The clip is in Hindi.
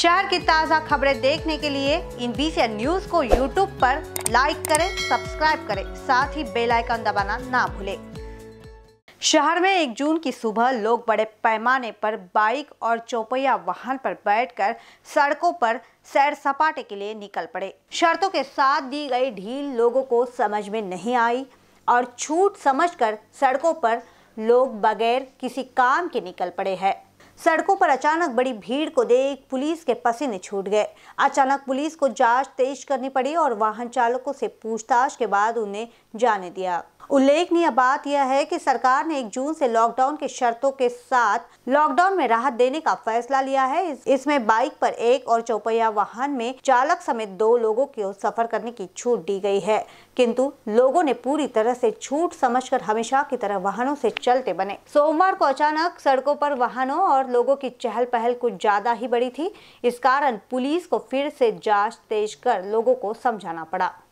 शहर की ताज़ा खबरें देखने के लिए इन बीसी न्यूज को यूट्यूब पर लाइक करें सब्सक्राइब करें साथ ही बेल आइकन दबाना ना भूलें शहर में एक जून की सुबह लोग बड़े पैमाने पर बाइक और चौपहिया वाहन पर बैठकर सड़कों पर सैर सपाटे के लिए निकल पड़े शर्तों के साथ दी गई ढील लोगों को समझ में नहीं आई और छूट समझकर सड़कों पर लोग बगैर किसी काम के निकल पड़े हैं सड़कों पर अचानक बड़ी भीड़ को देख पुलिस के पसीने छूट गए अचानक पुलिस को जांच तेज करनी पड़ी और वाहन चालकों से पूछताछ के बाद उन्हें जाने दिया उल्लेखनीय बात यह है कि सरकार ने 1 जून से लॉकडाउन की शर्तों के साथ लॉकडाउन में राहत देने का फैसला लिया है इसमें बाइक पर एक और चौपहिया वाहन में चालक समेत दो लोगों को सफर करने की छूट दी गई है किंतु लोगों ने पूरी तरह से छूट समझकर हमेशा की तरह वाहनों से चलते बने सोमवार को अचानक सड़कों पर वाहनों और लोगों की चहल पहल कुछ ज्यादा ही बड़ी थी इस कारण पुलिस को फिर से जांच तेज कर लोगों को समझाना पड़ा